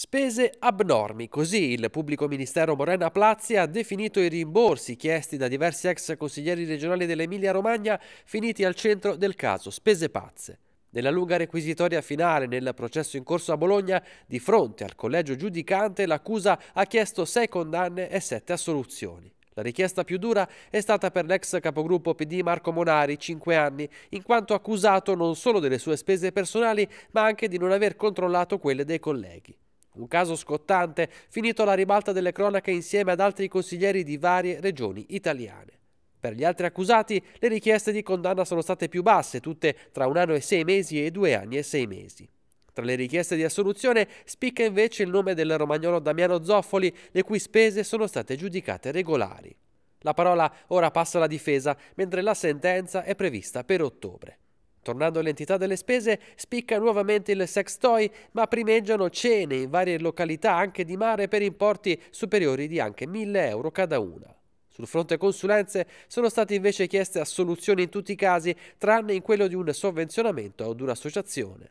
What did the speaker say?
Spese abnormi, così il pubblico ministero Morena Plazzi ha definito i rimborsi chiesti da diversi ex consiglieri regionali dell'Emilia-Romagna finiti al centro del caso, spese pazze. Nella lunga requisitoria finale nel processo in corso a Bologna, di fronte al collegio giudicante, l'accusa ha chiesto sei condanne e sette assoluzioni. La richiesta più dura è stata per l'ex capogruppo PD Marco Monari, 5 anni, in quanto accusato non solo delle sue spese personali, ma anche di non aver controllato quelle dei colleghi. Un caso scottante, finito alla ribalta delle cronache insieme ad altri consiglieri di varie regioni italiane. Per gli altri accusati le richieste di condanna sono state più basse, tutte tra un anno e sei mesi e due anni e sei mesi. Tra le richieste di assoluzione spicca invece il nome del romagnolo Damiano Zoffoli, le cui spese sono state giudicate regolari. La parola ora passa alla difesa, mentre la sentenza è prevista per ottobre. Tornando all'entità delle spese, spicca nuovamente il sextoy, ma primeggiano cene in varie località anche di mare per importi superiori di anche 1000 euro cada una. Sul fronte consulenze sono state invece chieste assoluzioni in tutti i casi, tranne in quello di un sovvenzionamento ad un'associazione.